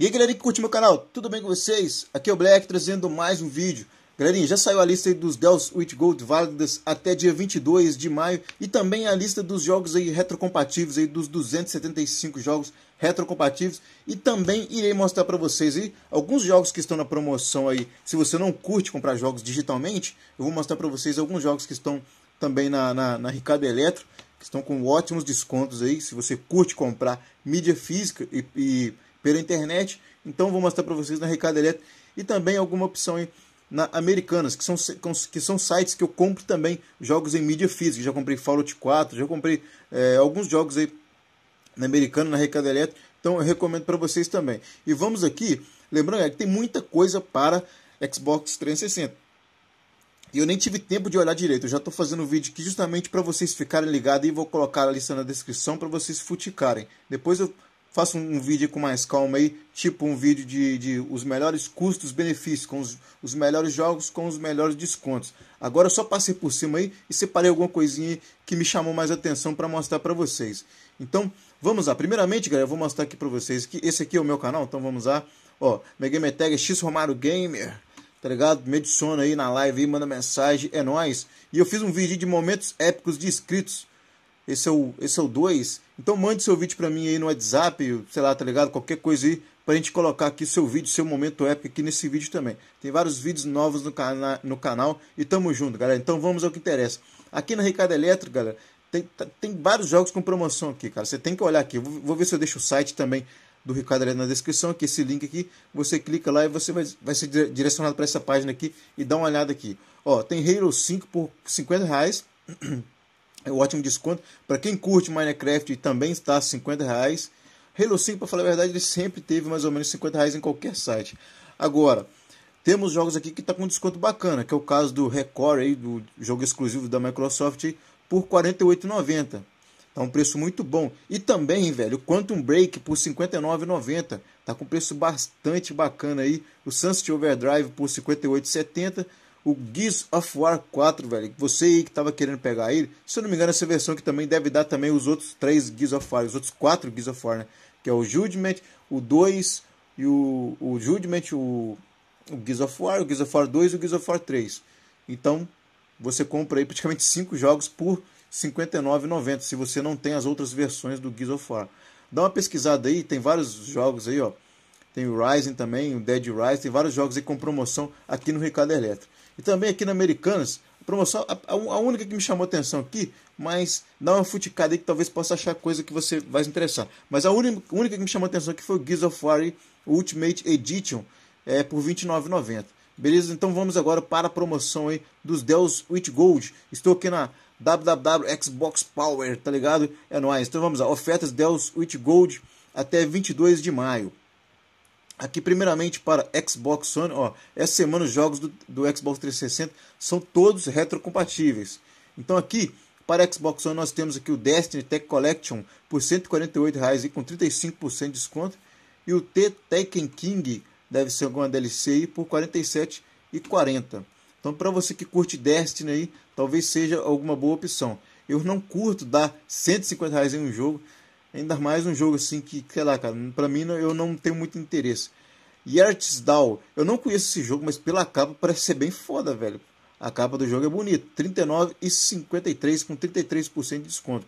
E aí galerinha que curte meu canal, tudo bem com vocês? Aqui é o Black trazendo mais um vídeo. Galerinha, já saiu a lista dos Dells with Gold válidas até dia 22 de maio e também a lista dos jogos aí retrocompatíveis aí dos 275 jogos retrocompatíveis e também irei mostrar para vocês aí alguns jogos que estão na promoção aí. Se você não curte comprar jogos digitalmente, eu vou mostrar para vocês alguns jogos que estão também na, na, na Ricardo Eletro, que estão com ótimos descontos aí. Se você curte comprar mídia física e, e pela internet. Então vou mostrar para vocês na Recado Eletro e também alguma opção aí na Americanas, que são, que são sites que eu compro também jogos em mídia física. Já comprei Fallout 4, já comprei é, alguns jogos aí na Americana, na Recado Eletro. Então eu recomendo para vocês também. E vamos aqui, lembrando é, que tem muita coisa para Xbox 360. E eu nem tive tempo de olhar direito, eu já estou fazendo um vídeo aqui justamente para vocês ficarem ligados e vou colocar a lista na descrição para vocês futicarem. Depois eu faça um vídeo com mais calma aí, tipo um vídeo de, de os melhores custos-benefícios, com os, os, melhores jogos, com os melhores descontos. Agora eu só passei por cima aí e separei alguma coisinha que me chamou mais atenção para mostrar para vocês. Então, vamos lá. Primeiramente, galera, eu vou mostrar aqui para vocês que esse aqui é o meu canal, então vamos lá. Ó, meu game é tag é X Romário Gamer, tá ligado? Me adiciona aí na live, aí, manda mensagem, é nóis. E eu fiz um vídeo de momentos épicos de inscritos esse é o esse é o 2. Então mande seu vídeo para mim aí no WhatsApp, sei lá, tá ligado? Qualquer coisa aí pra gente colocar aqui seu vídeo, seu momento épico aqui nesse vídeo também. Tem vários vídeos novos no, cana no canal e tamo junto, galera. Então vamos ao que interessa. Aqui na Ricardo Elétrico, galera, tem, tá, tem vários jogos com promoção aqui, cara. Você tem que olhar aqui. Vou, vou ver se eu deixo o site também do Ricardo Elétrico na descrição, aqui esse link aqui. Você clica lá e você vai, vai ser direcionado para essa página aqui e dá uma olhada aqui. Ó, tem Halo 5 por 50 reais. É um ótimo desconto. Para quem curte Minecraft e também está 50 reais. Halo 5, para falar a verdade, ele sempre teve mais ou menos 50 reais em qualquer site. Agora, temos jogos aqui que está com desconto bacana, que é o caso do Record, aí, do jogo exclusivo da Microsoft, por R$ 48,90. Tá um preço muito bom. E também, velho, o Quantum Break por R$ 59,90. está com preço bastante bacana aí. O Sunset Overdrive por R$ 58,70 o Gears of War 4, velho. Você aí que tava querendo pegar ele, se eu não me engano, essa versão que também deve dar também os outros três Gears of War, os outros quatro Gears of War, né? Que é o Judgment, o 2 e o, o Judgment, o, o Gears of War, o Gears of War 2 e o Gears of War 3. Então, você compra aí praticamente cinco jogos por R$ 59,90, se você não tem as outras versões do Gears of War. Dá uma pesquisada aí, tem vários jogos aí, ó. Tem o Rising também, o Dead Rising, tem vários jogos aí com promoção aqui no Recado Elétrico. E também aqui na Americanas, a promoção, a, a única que me chamou atenção aqui, mas dá uma futicada aí que talvez possa achar coisa que você vai se interessar. Mas a única, única que me chamou atenção aqui foi o Gears of War Ultimate Edition, é, por R$ 29,90. Beleza? Então vamos agora para a promoção aí dos deals Witch Gold. Estou aqui na www Xbox Power, tá ligado? É nóis. Então vamos lá. Ofertas deals Witch Gold até 22 de maio. Aqui, primeiramente, para Xbox One, ó, essa semana os jogos do, do Xbox 360 são todos retrocompatíveis. Então, aqui, para Xbox One, nós temos aqui o Destiny Tech Collection por R$ e com 35% de desconto. E o T Tekken King, deve ser alguma DLC aí, por R$ 47,40. Então, para você que curte Destiny aí, talvez seja alguma boa opção. Eu não curto dar 150 reais em um jogo, Ainda mais um jogo assim que, sei lá, cara, pra mim eu não tenho muito interesse. Down, eu não conheço esse jogo, mas pela capa parece ser bem foda, velho. A capa do jogo é bonita, 39 e 53 com 33% de desconto.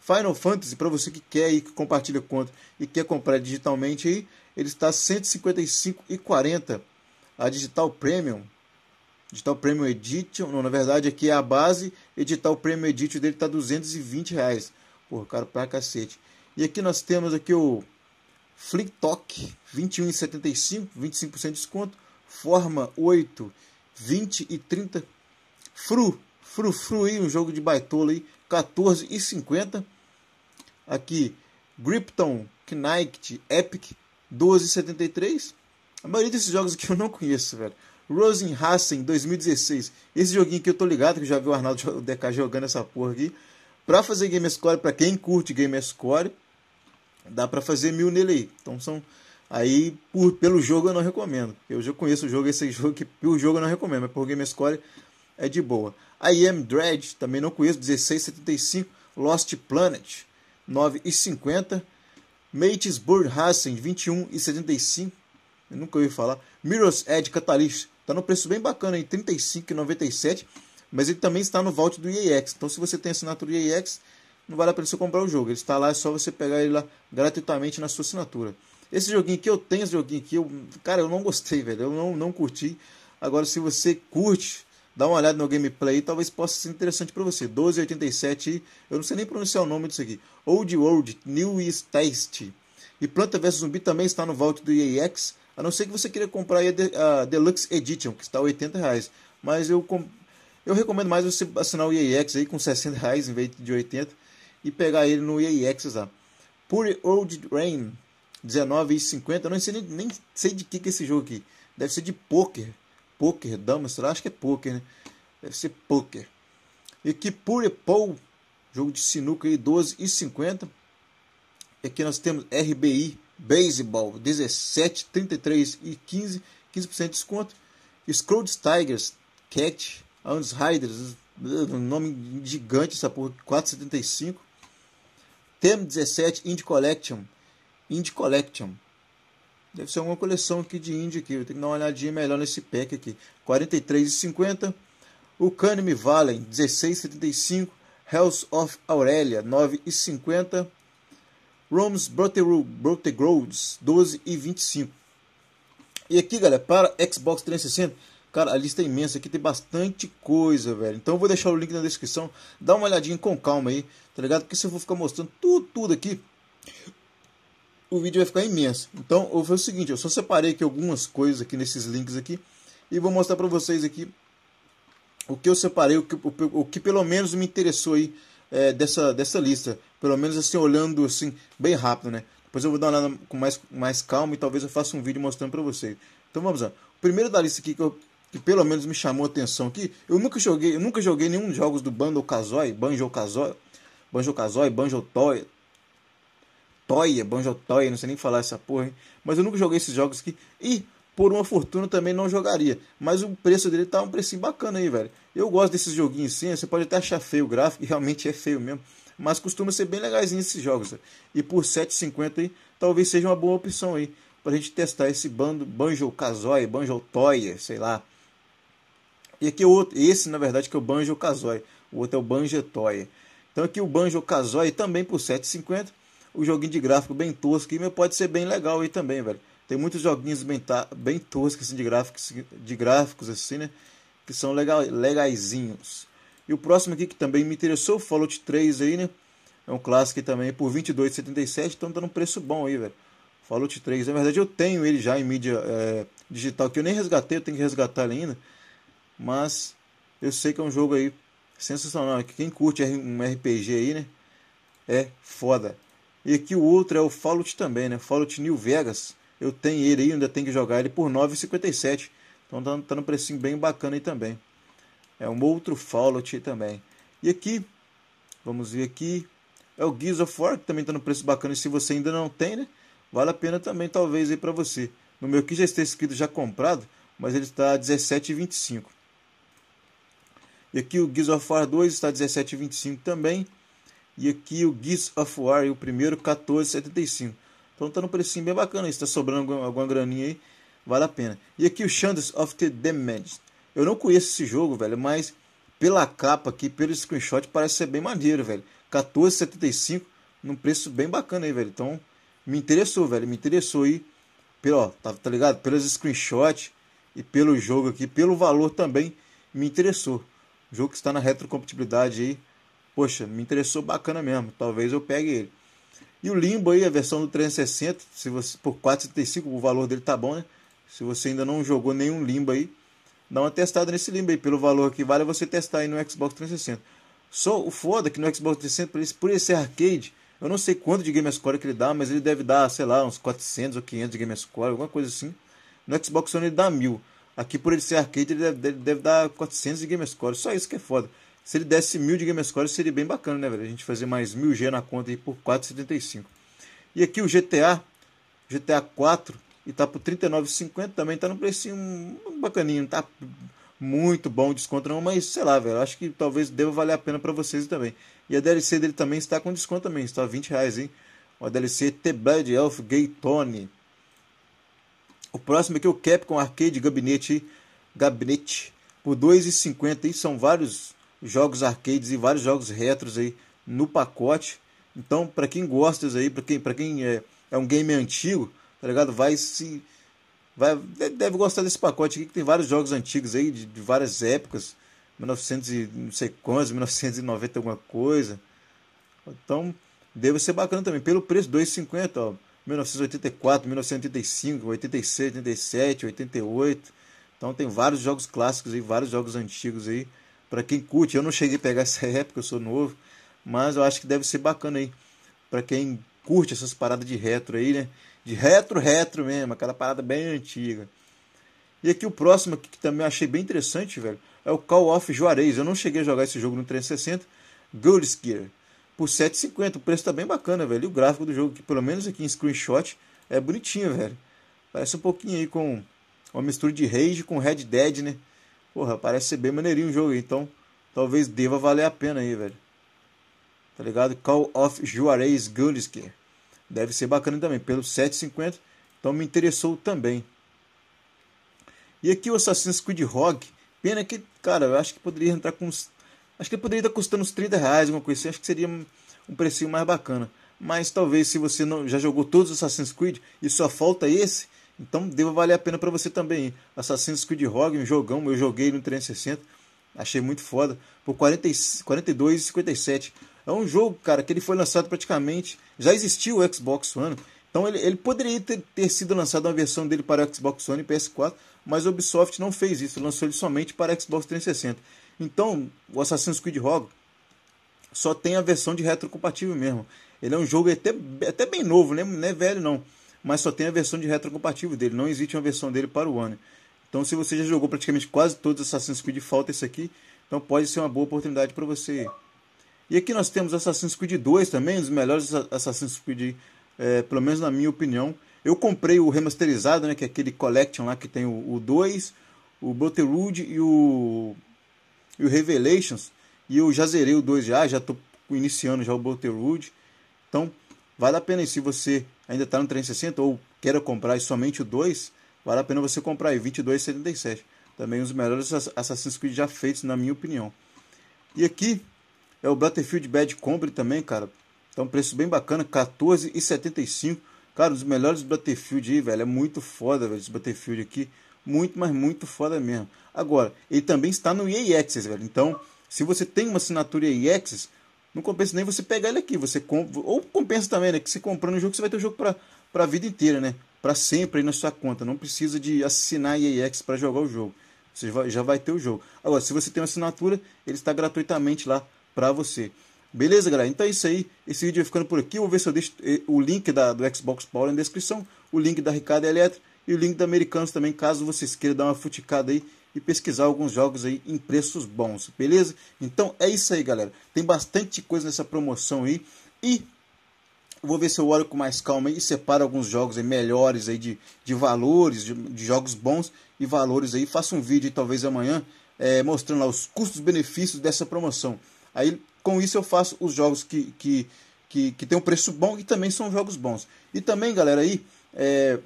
Final Fantasy, para você que quer e que compartilha conta e quer comprar digitalmente aí, ele está 155 e 40. A Digital Premium, Digital Premium Edition, não, na verdade aqui é a base, Digital Premium Edition dele está 220 reais. Pô, caro pra cacete. E aqui nós temos aqui o Flicktok 21,75, 25% de desconto. Forma 8, 20 e 30. Fru, Fru Fru aí, um jogo de baitola aí, 14,50. e Aqui Gripton, Knight, Epic, 12,73. A maioria desses jogos aqui eu não conheço, velho. Rosenhassen 2016. Esse joguinho que eu tô ligado, que já vi o Arnaldo De DK jogando essa porra aqui. Pra fazer Game Score, pra quem curte Game Score, dá para fazer mil nele aí. Então são aí por, pelo jogo eu não recomendo. Eu já conheço o jogo, esse jogo que pelo jogo eu não recomendo, mas por game score é de boa. I Am Dread, também não conheço, 1675, Lost Planet, 9,50. Mates Burghassen, 21,75. Eu nunca ouvi falar. Mirror's Edge Catalyst, tá no preço bem bacana, em 35,97. Mas ele também está no vault do EAX. Então, se você tem assinatura do EAX, não vale a pena você comprar o jogo. Ele está lá, é só você pegar ele lá gratuitamente na sua assinatura. Esse joguinho que eu tenho, esse joguinho aqui, eu, cara, eu não gostei, velho. Eu não, não curti. Agora, se você curte, dá uma olhada no gameplay, talvez possa ser interessante para você. 1287, eu não sei nem pronunciar o nome disso aqui. Old World, New East Taste. E Planta vs Zumbi também está no vault do EAX, a não ser que você queira comprar a Deluxe Edition, que está a 80 reais. Mas eu, eu recomendo mais você assinar o EAX aí com 60 reais em vez de 80 e pegar ele no EAX lá. Pure Old Rain, 19 e Eu não sei nem, nem, sei de que, que é esse jogo aqui. Deve ser de poker. Poker, dama, sei lá, acho que é poker, né? Deve ser poker. E que Pure Paul, jogo de sinuca aí, 12 E 50 aqui nós temos RBI Baseball, 17, 33 e 15, 15% de desconto. Scrooge Tigers, Cat, Andes Riders, nome gigante essa porra, 4,75. Tem 17 Indie Collection. Indie Collection. Deve ser uma coleção aqui de indie aqui. Eu tenho que dar uma olhadinha melhor nesse pack aqui. 43,50. O Canime Valen, 16,75. Hells of Aurelia, 9,50. Rome's Brotegroads, 12,25. E aqui, galera, para Xbox 360 Cara, a lista é imensa aqui, tem bastante coisa, velho. Então eu vou deixar o link na descrição. Dá uma olhadinha com calma aí, tá ligado? Porque se eu vou ficar mostrando tudo, tudo aqui, o vídeo vai ficar imenso. Então eu vou fazer o seguinte, eu só separei aqui algumas coisas aqui nesses links aqui. E vou mostrar pra vocês aqui o que eu separei, o que, o, o que pelo menos me interessou aí é, dessa, dessa lista. Pelo menos assim, olhando assim, bem rápido, né? Depois eu vou dar uma olhada com mais, mais calma e talvez eu faça um vídeo mostrando pra vocês. Então vamos lá. O primeiro da lista aqui que eu, que pelo menos me chamou a atenção aqui, eu nunca joguei, eu nunca joguei nenhum dos jogos do Bando Casói Banjo Casói Banjo Casói Banjo Toy, Toya, Banjo Toya, não sei nem falar essa porra, hein? mas eu nunca joguei esses jogos aqui e por uma fortuna também não jogaria, mas o preço dele tá um precinho bacana aí, velho. Eu gosto desses joguinhos sim, você pode até achar feio o gráfico, e realmente é feio mesmo, mas costuma ser bem legaisinho esses jogos. Velho. E por 7,50 aí, talvez seja uma boa opção aí pra gente testar esse bando Banjo Kazooie, Banjo Toya, sei lá. E aqui outro, esse na verdade que é o Banjo Kazooie, o outro é o Banjo Toy. Então aqui o Banjo Kazooie também por 7,50, o joguinho de gráfico bem tosco e pode ser bem legal aí também, velho. Tem muitos joguinhos bem, bem toscos assim, de gráficos, de gráficos assim, né, que são legal, legaisinhos. E o próximo aqui que também me interessou, o Fallout 3 aí, né? É um clássico também por 22,77, então tá num preço bom aí, velho. Fallout 3, na verdade eu tenho ele já em mídia é, digital, que eu nem resgatei, eu tenho que resgatar ele ainda mas eu sei que é um jogo aí sensacional. Quem curte um RPG aí, né? É foda. E aqui o outro é o Fallout também, né? Fallout New Vegas. Eu tenho ele aí, ainda tenho que jogar ele por 9,57. Então tá, tá num precinho bem bacana aí também. É um outro Fallout aí também. E aqui, vamos ver aqui, é o Gears of War, que também tá no preço bacana. E se você ainda não tem, né? Vale a pena também, talvez, aí para você. No meu que já está escrito já comprado, mas ele está R$17,25. E aqui o Gears of War 2 está 17,25 também. E aqui o Gears of War, o primeiro, 14,75. Então tá no precinho bem bacana está sobrando alguma, graninha aí. Vale a pena. E aqui o Shadows of the Damaged. Eu não conheço esse jogo, velho, mas pela capa aqui, pelo screenshot, parece ser bem maneiro, velho. 14,75 num preço bem bacana aí, velho. Então, me interessou, velho. Me interessou aí. Pelo, ó, tá, tá ligado? Pelos screenshots e pelo jogo aqui, pelo valor também, me interessou. Jogo que está na retrocompatibilidade aí. Poxa, me interessou bacana mesmo. Talvez eu pegue ele. E o Limbo aí, a versão do 360, se você por 4,75, o valor dele tá bom, né? Se você ainda não jogou nenhum Limbo aí, dá uma testada nesse Limbo aí, pelo valor que vale é você testar aí no Xbox 360. Só o foda é que no Xbox 360, por esse arcade, eu não sei quanto de GameScore que ele dá, mas ele deve dar, sei lá, uns 400 ou 500 de GameScore, alguma coisa assim. No Xbox One ele dá 1000. Aqui, por ele ser arcade, ele deve, deve, deve dar 400 de score. Só isso que é foda. Se ele desse mil de game score, seria bem bacana, né, velho? A gente fazer mais 1000G na conta aí por 4,75. E aqui o GTA, GTA 4, e tá por 39,50 também. Tá num precinho bacaninho, tá muito bom desconto não, mas sei lá, velho. Acho que talvez deva valer a pena para vocês também. E a DLC dele também está com desconto também, está 20 reais, hein? A DLC The Blood Elf Gay Tony. O próximo aqui é o Capcom Arcade Gabinete, Gabinete por 2,50 e são vários jogos arcades e vários jogos retros aí no pacote. Então, para quem gosta aí, para quem, pra quem é, é um game antigo, tá ligado? Vai se vai deve gostar desse pacote aqui que tem vários jogos antigos aí de, de várias épocas, 1900 e não sei quantos, 1990 alguma coisa. Então, deve ser bacana também pelo preço 2,50, ó. 1984, 1985, 86, 87, 88. Então tem vários jogos clássicos aí, vários jogos antigos aí para quem curte. Eu não cheguei a pegar essa época, eu sou novo, mas eu acho que deve ser bacana aí para quem curte essas paradas de retro aí, né? De retro, retro mesmo, aquela parada bem antiga. E aqui o próximo aqui, que também achei bem interessante, velho, é o Call of Juarez. Eu não cheguei a jogar esse jogo no 360, Gold Gear por 7,50. O preço tá bem bacana, velho. E o gráfico do jogo, que pelo menos aqui em screenshot, é bonitinho, velho. Parece um pouquinho aí com uma mistura de Rage com Red Dead, né? Porra, parece ser bem maneirinho o jogo, então talvez deva valer a pena aí, velho. Tá ligado? Call of Juarez Gulisker. Deve ser bacana também, pelo 7,50. Então me interessou também. E aqui o Assassin's Creed Rogue. Pena que, cara, eu acho que poderia entrar com uns Acho que ele poderia estar custando uns 30 reais, alguma coisa assim. Acho que seria um precinho mais bacana. Mas talvez se você não, já jogou todos os Assassin's Creed e só falta esse, então deva valer a pena para você também. Assassin's Creed Rogue, um jogão, eu joguei no 360, achei muito foda, por 40, 42 e É um jogo, cara, que ele foi lançado praticamente, já existiu o Xbox One, então ele, ele poderia ter, ter sido lançado uma versão dele para Xbox One e PS4, mas a Ubisoft não fez isso, lançou ele somente para Xbox 360. Então, o Assassin's Creed Rogue só tem a versão de retrocompatível mesmo. Ele é um jogo até, até bem novo, né? não é velho não. Mas só tem a versão de retrocompatível dele. Não existe uma versão dele para o One. Então, se você já jogou praticamente quase todos os Assassin's Creed, falta esse aqui. Então, pode ser uma boa oportunidade para você. E aqui nós temos Assassin's Creed 2 também, um dos melhores Assassin's Creed, é, pelo menos na minha opinião. Eu comprei o remasterizado, né, que é aquele Collection lá que tem o, o 2, o Brotherhood e o e o Revelations. E eu já zerei o 2 já, já tô iniciando já o Bolterwood. Então, vale a pena e se você ainda está no 360 ou quer comprar somente o 2, vale a pena você comprar aí 2277. Também um dos melhores Assassin's Creed já feitos, na minha opinião. E aqui é o Battlefield Bad Company também, cara. Então, preço bem bacana, 14,75. Cara, um dos melhores Battlefield aí, velho. É muito foda, velho, esse Battlefield aqui muito, mas muito foda mesmo. Agora, ele também está no EA Access, velho. Então, se você tem uma assinatura EA Access, não compensa nem você pegar ele aqui. Você ou compensa também, né? Que você comprando o jogo, você vai ter o jogo para a vida inteira, né? Para sempre aí na sua conta. Não precisa de assinar EA Access para jogar o jogo. Você já vai ter o jogo. Agora, se você tem uma assinatura, ele está gratuitamente lá para você. Beleza, galera? Então é isso aí. Esse vídeo vai ficando por aqui. Vou ver se eu deixo eh, o link da, do Xbox Power na descrição, o link da Ricardo Eletro e o link da Americanos também, caso vocês queiram dar uma futicada aí e pesquisar alguns jogos aí em preços bons, beleza? Então é isso aí, galera. Tem bastante coisa nessa promoção aí e vou ver se eu olho com mais calma e separo alguns jogos aí melhores aí de, de valores, de, de jogos bons e valores aí. Faço um vídeo aí, talvez amanhã é, mostrando lá os custos-benefícios dessa promoção. Aí com isso eu faço os jogos que, que, que, que tem um preço bom e também são jogos bons. E também, galera, aí é,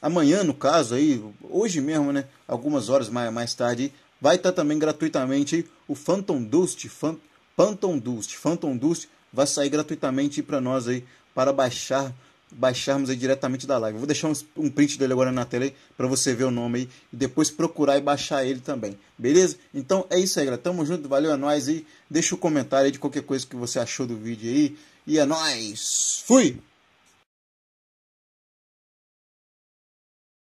amanhã no caso aí, hoje mesmo, né, algumas horas mais, mais tarde, vai estar também gratuitamente o Phantom Dust, Fan, Phantom Dust, Phantom Dust vai sair gratuitamente para nós aí para baixar baixarmos aí diretamente da live. vou deixar um, um, print dele agora na tela para você ver o nome aí e depois procurar e baixar ele também. Beleza? Então é isso aí, galera. Tamo junto, valeu a é nós aí. Deixa o um comentário aí de qualquer coisa que você achou do vídeo aí. E é nóis! Fui!